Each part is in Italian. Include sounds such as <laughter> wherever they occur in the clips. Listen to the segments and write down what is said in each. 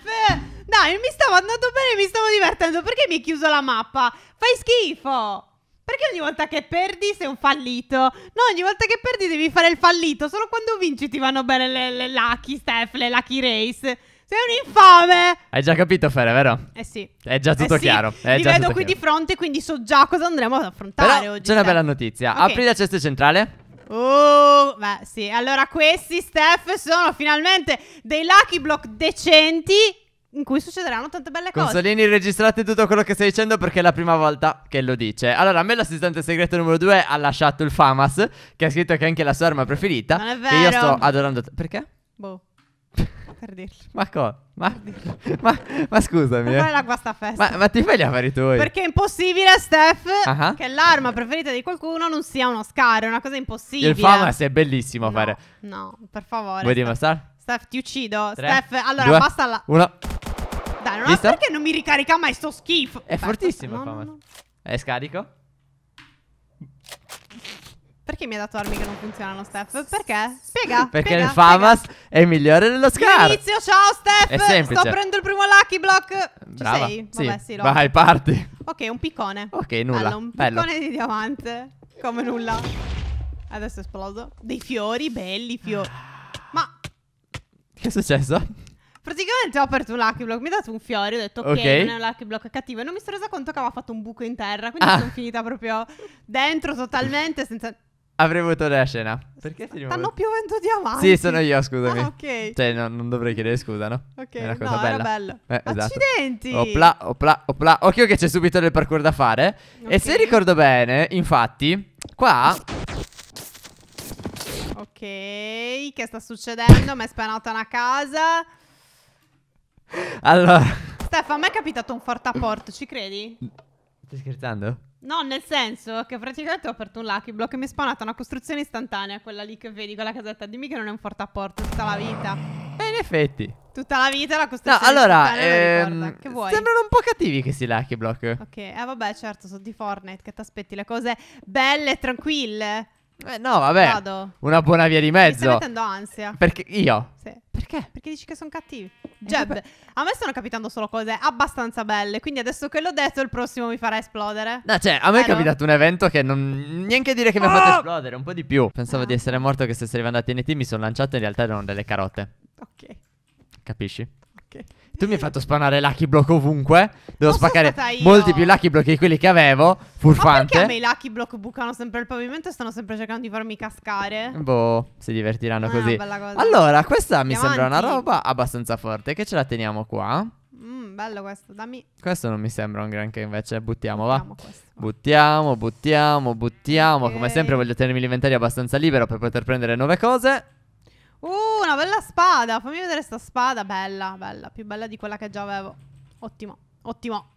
chef! Dai, mi stavo andando bene, mi stavo divertendo. Perché mi hai chiuso la mappa? Fai schifo! Perché ogni volta che perdi sei un fallito? No, ogni volta che perdi devi fare il fallito. Solo quando vinci ti vanno bene le, le lucky Steph, le lucky race. Sei un infame! Hai già capito, Fere, vero? Eh sì. È già eh tutto eh sì. chiaro. È Li vedo qui chiaro. di fronte, quindi so già cosa andremo ad affrontare Però, oggi. C'è una bella notizia. Okay. Apri la cesta centrale. Oh, beh, sì. Allora, questi Steph sono finalmente dei lucky block decenti in cui succederanno tante belle cose. Consolini, registrate tutto quello che stai dicendo perché è la prima volta che lo dice. Allora, a me l'assistente segreto numero 2 ha lasciato il Famas, che ha scritto che è anche la sua arma preferita. Non è vero. Che io sto adorando. Perché? Boh. <laughs> per dirlo. Ma cosa? Ma, <laughs> ma, ma, scusami. Ma eh. la guasta festa. Ma, ma, ti fai gli affari tuoi. Perché è impossibile, Steph, uh-huh. che l'arma preferita di qualcuno non sia uno scar. È una cosa impossibile. Il famas è bellissimo no, fare. No, per favore. Vuoi dimostrare? Steph, ti uccido. Tre, Steph, allora due, basta la. Uno. Dai, non Visto? perché non mi ricarica mai sto schifo. È Beh, fortissimo no, il famas. No, no. È scarico. Perché mi ha dato armi che non funzionano, Steph? Perché? Spiega. Perché spiega, il Famas spiega. è migliore dello scar. Inizio, ciao, Steph. È semplice. Sto prendendo il primo lucky block. Brava. Ci sei? Vabbè, sì, Vai, parti. Ok, un piccone. Ok, nulla. Allora, un piccone Bello. di diamante. Come nulla. Adesso è esploso. Dei fiori, belli fiori. Ma... Che è successo? Praticamente ho aperto un lucky block, mi ha dato un fiore, ho detto ok, okay. non è un lucky block cattivo e non mi sono resa conto che aveva fatto un buco in terra, quindi ah. sono finita proprio dentro totalmente senza avrei avuto la scena. Perché ti rimuovo? Stanno piovendo diamanti. Sì, sono io, scusami. Ah, ok. Cioè, no, non dovrei chiedere scusa, no? Ok, è una cosa no, bella. Era bello. Eh, esatto. Accidenti. Opla, opla, opla. Occhio che c'è subito del parkour da fare. Okay. E se ricordo bene, infatti, qua... Ok, che sta succedendo? Mi è spanata una casa. Allora... Stefano, a me è capitato un forte apporto, ci credi? Stai scherzando? No, nel senso che praticamente ho aperto un lucky block e mi è spawnata una costruzione istantanea, quella lì che vedi quella casetta. Dimmi che non è un forte apporto tutta la vita. E eh, in effetti. Tutta la vita la costruzione. No, allora, ehm, che vuoi? sembrano un po' cattivi questi lucky block. Ok, eh vabbè, certo, sono di Fortnite che ti aspetti le cose belle e tranquille. Eh, no, vabbè. Vado. Una buona via di mezzo. Mi stai mettendo ansia. Perché io? Sì. Perché? Perché dici che sono cattivi. Eh, Jeb, eh, a me stanno capitando solo cose abbastanza belle, quindi adesso che l'ho detto il prossimo mi farà esplodere. No, cioè, a me eh, è capitato un evento che non... Neanche dire che mi ha oh! fatto ah! esplodere, un po' di più. Pensavo ah. di essere morto che se sarei andato in ET mi sono lanciato in realtà erano delle carote. Ok. Capisci? Okay. Tu mi hai fatto spawnare Lucky Block ovunque. Devo non spaccare molti più Lucky Block di quelli che avevo. Furfante. Ma perché a me i Lucky Block bucano sempre il pavimento e stanno sempre cercando di farmi cascare? Boh, si divertiranno ah, così. Allora, questa Andiamo mi sembra avanti. una roba abbastanza forte. Che ce la teniamo qua. Mm, bello questo, dammi. Questo non mi sembra un granché, invece. Buttiamo, buttiamo va. Questo, va. Buttiamo, buttiamo, buttiamo. Okay. Come sempre, voglio tenermi l'inventario abbastanza libero per poter prendere nuove cose una bella spada. Fammi vedere sta spada. Bella, bella. Più bella di quella che già avevo. Ottimo, ottimo.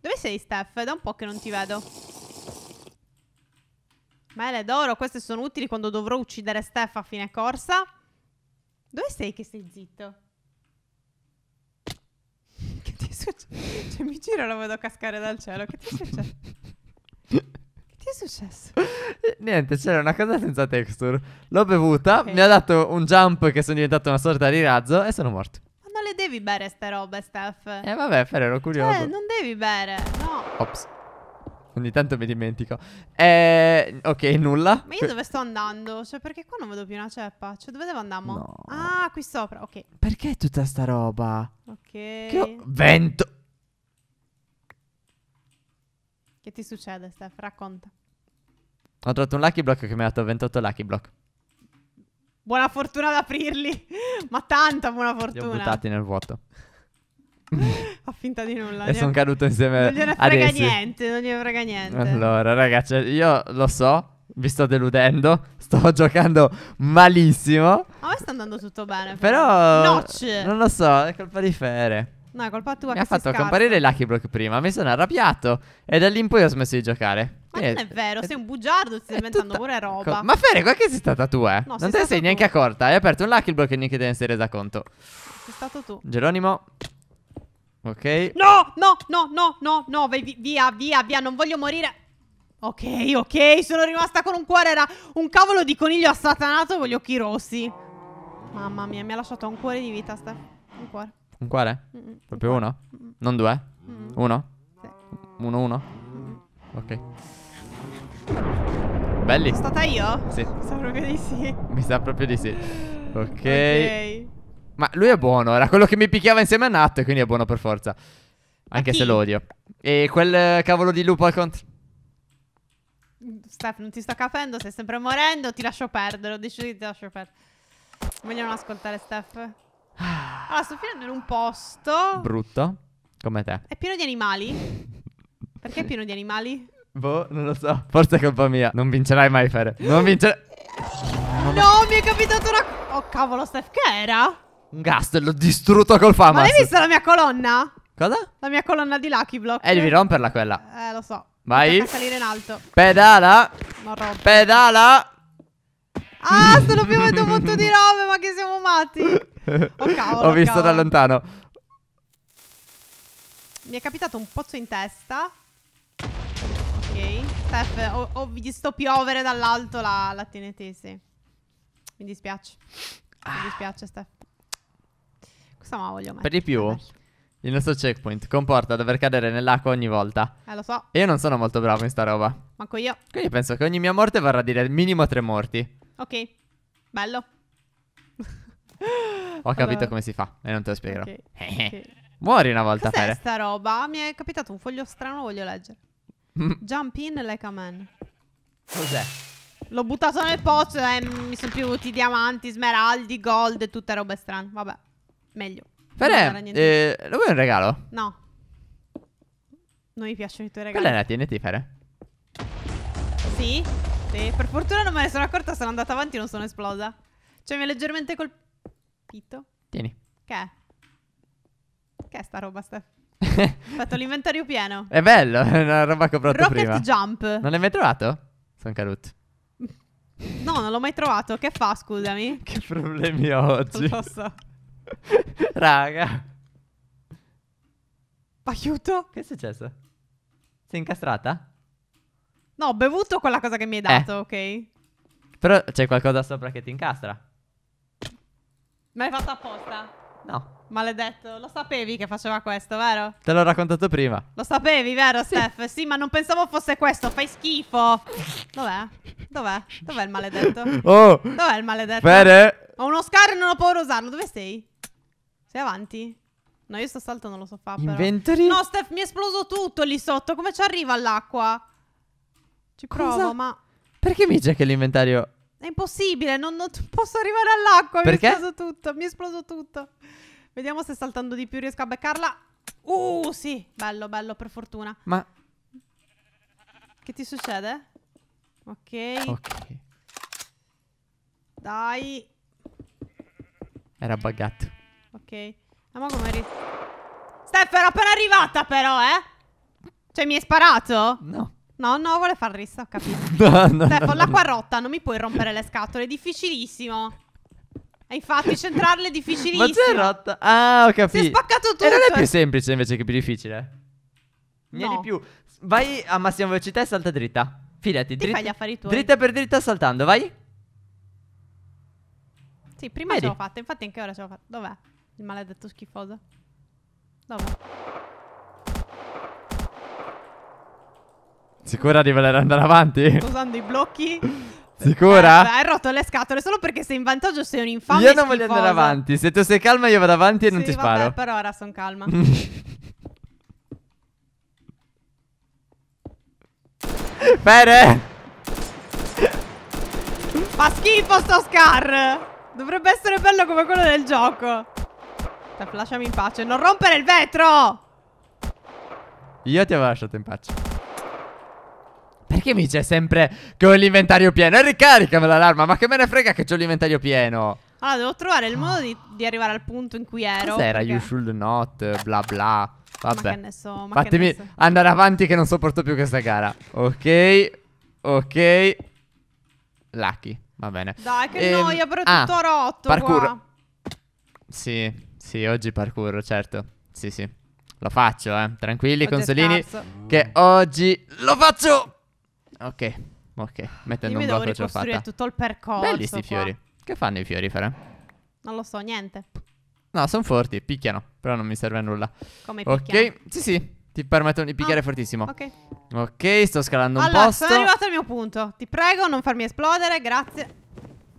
Dove sei, Steph? Da un po' che non ti vedo. Mele d'oro. Queste sono utili quando dovrò uccidere Steph a fine corsa. Dove sei che sei zitto? <laughs> che ti succede? Cioè, mi giro e lo vedo cascare dal cielo. Che ti succede? è successo? <laughs> Niente, c'era una cosa senza texture. L'ho bevuta, okay. mi ha dato un jump che sono diventato una sorta di razzo e sono morto. Ma non le devi bere ste robe, Steph. Eh vabbè, Fer, ero curioso. Eh, non devi bere, no. Ops. Ogni tanto mi dimentico. Eh, ok, nulla. Ma io dove sto andando? Cioè, perché qua non vedo più una ceppa? Cioè, dove devo andare? No. Ah, qui sopra, ok. Perché tutta sta roba? Ok. Che Vento. Che ti succede, Steph? Racconta. Ho trovato un lucky block che mi ha dato 28 lucky block. Buona fortuna ad aprirli. <laughs> Ma tanta buona fortuna. Li ho buttati nel vuoto. <laughs> Fa finta di nulla. E sono caduto insieme a Non gliene frega niente, non gliene frega niente. Allora, ragazzi, io lo so. Vi sto deludendo. Sto <laughs> giocando malissimo. A me sta andando tutto bene. Però. però... Non lo so, è colpa di Fere. No, è colpa tua. Mi ha fatto scarica. comparire i Lucky Block prima. Mi sono arrabbiato. E da lì in poi ho smesso di giocare è, non è vero, sei un bugiardo, stai inventando pure roba. Ma Fere, qua che sei stata tu, eh? No, non te ne sei tu. neanche accorta. Hai aperto un lucky block e neanche te ne sei resa conto. Sei stato tu. Geronimo. Ok. No, no, no, no, no, no, vai via, via, via, non voglio morire. Ok, ok, sono rimasta con un cuore, era un cavolo di coniglio assatanato con gli occhi rossi. Mamma mia, mi ha lasciato un cuore di vita, Steph. Un cuore. Un cuore? Mm -mm. Proprio uno? Mm, mm non due? Mm, mm. Uno? Sì. Uno, uno? Ok. Belli. Sono stata io? Sì. Mi sa proprio di sì. Mi sa proprio di sì. Ok. okay. Ma lui è buono, era quello che mi picchiava insieme a Nat, quindi è buono per forza. Anche se lo odio. E quel eh, cavolo di lupo al contro. Steph, non ti sto capendo, stai sempre morendo, ti lascio perdere, ho deciso di ti lascio perdere. Meglio non ascoltare Steph. Allora, sto finendo in un posto... Brutto, come te. È pieno di animali. <laughs> Perché è pieno di animali? Boh, non lo so. Forse è colpa mia. Non vincerai mai, Fer. Non vincerai. No, mi è capitato una. Oh, cavolo, Steph, che era? Un gas, l'ho distrutto col Famas. Ma l'hai vista la mia colonna? Cosa? La mia colonna di Lucky Block. Eh, devi romperla quella. Eh, lo so. Vai. Per salire in alto. Pedala. Non rompo. Pedala. Ah, sono piovuto un punto di robe, ma che siamo matti. <laughs> Oh, cavolo. Ho visto cavolo. da lontano. Mi è capitato un pozzo in testa. Steph, ho, ho visto piovere dall'alto la, la sì. Mi dispiace. Mi ah. dispiace, Steph. Questa ma voglio mettere. Per di più, il nostro checkpoint comporta dover cadere nell'acqua ogni volta. Eh, lo so. E io non sono molto bravo in sta roba. Manco io. Quindi penso che ogni mia morte varrà a dire minimo tre morti. Ok. Bello. Ho allora. capito come si fa e non te lo spiegherò. <laughs> okay. Muori una volta, Cos'è Fere. Cos'è sta roba? Mi è capitato un foglio strano, voglio leggere. Mm. Jump in like a man. Cos'è? L'ho buttato nel pozzo e mi sono piovuti diamanti, smeraldi, gold e tutte robe strane. Vabbè, meglio. Fere, eh, lo vuoi un regalo? No. Non mi piacciono i tuoi regali. Quella è la TNT, Fere. Sì, sì. Per fortuna non me ne sono accorta, sono andata avanti e non sono esplosa. Cioè, mi ha leggermente colpito. Tieni. Che è? Che è sta roba, Steph? Ho fatto l'inventario pieno. È bello, è una roba che ho provato Rocket prima. Jump. Non l'hai mai trovato? Sono caruto. No, non l'ho mai trovato. Che fa, scusami? <laughs> Che problemi ho oggi? Non lo so. <laughs> Raga. Aiuto. Che è successo? Sei incastrata? No, ho bevuto quella cosa che mi hai eh. dato, eh. ok? Però c'è qualcosa sopra che ti incastra. Ma hai fatto apposta? No. Maledetto, lo sapevi che faceva questo, vero? Te l'ho raccontato prima. Lo sapevi, vero, Steph? Sì, ma non pensavo fosse questo, fai schifo. Dov'è? Dov'è? Dov'è il maledetto? Oh! Dov'è il maledetto? Fede! Ho uno scar e non ho paura a usarlo. Dove sei? Sei avanti? No, io sto salto non lo so fare. Inventory? No, Steph, mi è esploso tutto lì sotto. Come ci arriva all'acqua? Ci Cosa? ma... Perché mi dice che l'inventario è impossibile, non, non <laughs> posso arrivare all'acqua. Perché? Mi è esploso tutto, mi è esploso tutto. Vediamo se saltando di più riesco a beccarla. Uh, sì, bello, bello, per fortuna. Ma... Che ti succede? Ok. Ok. Dai. Era buggato. Ok. Ah, ma come eri... Steph, ero appena arrivata però, eh? Cioè, mi hai sparato? No. No, no, vuole far rissa, ho capito. <laughs> no, no, Stefano, cioè, no, l'acqua rotta, non mi puoi rompere le scatole, è difficilissimo. E infatti centrarle è <laughs> difficilissimo. Ma c'è rotta? Ah, ho capito. Si è spaccato tutto. E non è più semplice invece che più difficile? Niente no. di più. Vai a massima velocità e salta dritta. Fidati, dritta. fai gli affari tuoi. Dritta per dritta saltando, vai. Sì, prima Vedi. ce l'ho fatta, infatti anche ora ce l'ho fatta. Dov'è? Il maledetto schifoso. Dov'è? Sicura di voler andare avanti? Sto usando i blocchi. <laughs> Sicura? Eh, hai rotto le scatole solo perché sei in vantaggio, sei un infame. Io non schifosa. voglio andare avanti. Se tu sei calma, io vado avanti e sì, non ti vabbè, sparo. però ora sono calma. Bene. <laughs> Fa schifo sto Scar. Dovrebbe essere bello come quello del gioco. Lasciami in pace. Non rompere il vetro. Io ti avevo lasciato in pace perché mi dice sempre che ho l'inventario pieno? E eh, ricaricamela l'arma, ma che me ne frega che ho l'inventario pieno? Allora, devo trovare il modo di, di arrivare al punto in cui ero. Cos'era? Perché... You should not, bla bla. Vabbè. So, Fatemi so. andare avanti che non sopporto più questa gara. Ok, ok. Lucky, va bene. Dai, che ehm, noia, però è ah, tutto rotto parkour. Qua. Sì, sì, oggi parkour, certo. Sì, sì. Lo faccio, eh. Tranquilli, Oggettabs. consolini. Che oggi lo faccio Ok, ok. Mettendo Io mi un devo blocco già ricostruire fatta. tutto il percorso. Belli sti qua. fiori. Che fanno i fiori, Fara? Non lo so, niente. No, sono forti, picchiano, però non mi serve a nulla. Come picchiano? Ok, sì, sì. Ti permettono di picchiare ah, fortissimo. Ok. Ok, sto scalando allora, un posto. Allora, sono arrivato al mio punto. Ti prego, non farmi esplodere, grazie.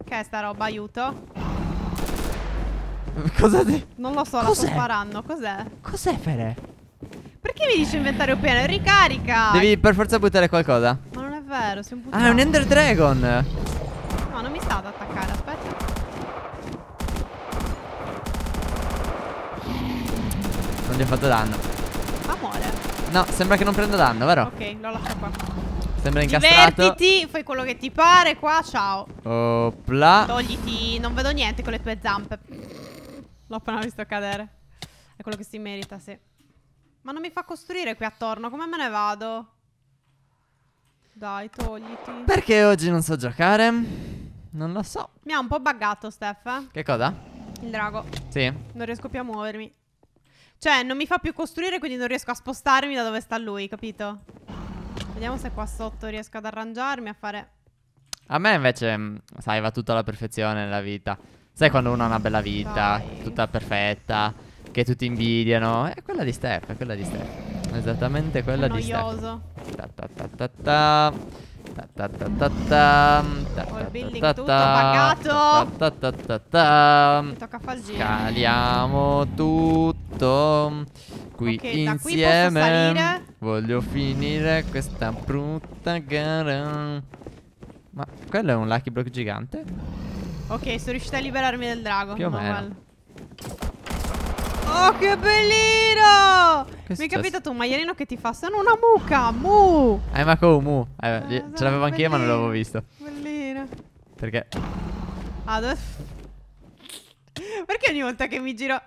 Che è sta roba, aiuto. <laughs> Cosa di... Non lo so, Cos'è? la sto sparando. Cos'è? Cos'è, Fere? Perché mi dice inventario pieno? Ricarica! Devi per forza buttare qualcosa. Ma vero, sei un puttano. Ah, è un Ender Dragon. No, non mi sta ad attaccare, aspetta. Non gli ho fatto danno. Ma muore. No, sembra che non prenda danno, vero? Ok, lo lascio qua. Sembra incastrato. Divertiti, fai quello che ti pare qua, ciao. Opla. Togliti, non vedo niente con le tue zampe. L'ho appena visto cadere. È quello che si merita, sì. Ma non mi fa costruire qui attorno, come me ne vado? Dai, togliti. Perché oggi non so giocare? Non lo so. Mi ha un po' buggato, Steph. Che cosa? Il drago. Sì. Non riesco più a muovermi. Cioè, non mi fa più costruire, quindi non riesco a spostarmi da dove sta lui, capito? Vediamo se qua sotto riesco ad arrangiarmi, a fare... A me invece, mm, sai, va tutta alla perfezione nella vita. Sai quando uno ha una bella vita, Dai. tutta perfetta, che tutti invidiano? È quella di Steph, è quella di Steph. Esattamente quella di Noioso. Ta ta ta ta ta. Ta ta ta ta ta. Ho il building tutto buggato. Ta ta ta ta Tocca falgire. Scaliamo tutto. Qui insieme. Voglio finire questa brutta gara. Ma quello è un lucky block gigante? Ok, sono riuscita a liberarmi del drago. Più o meno. Oh, che bellino! Questo Mi è capitato un maialino che ti fa Sono una mucca, mu! Eh, ma come mu? Eh, ah, ce l'avevo anch'io, ma non l'avevo visto. Bellino. Perché? Adesso... Perché ogni volta che mi giro...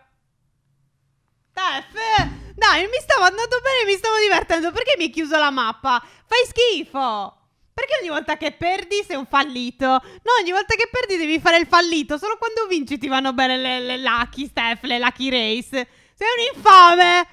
Dai, mi stavo andando bene, mi stavo divertendo. Perché mi hai chiuso la mappa? Fai schifo! Perché ogni volta che perdi sei un fallito? No, ogni volta che perdi devi fare il fallito. Solo quando vinci ti vanno bene le, le Lucky Steph, le Lucky Race. Sei un infame!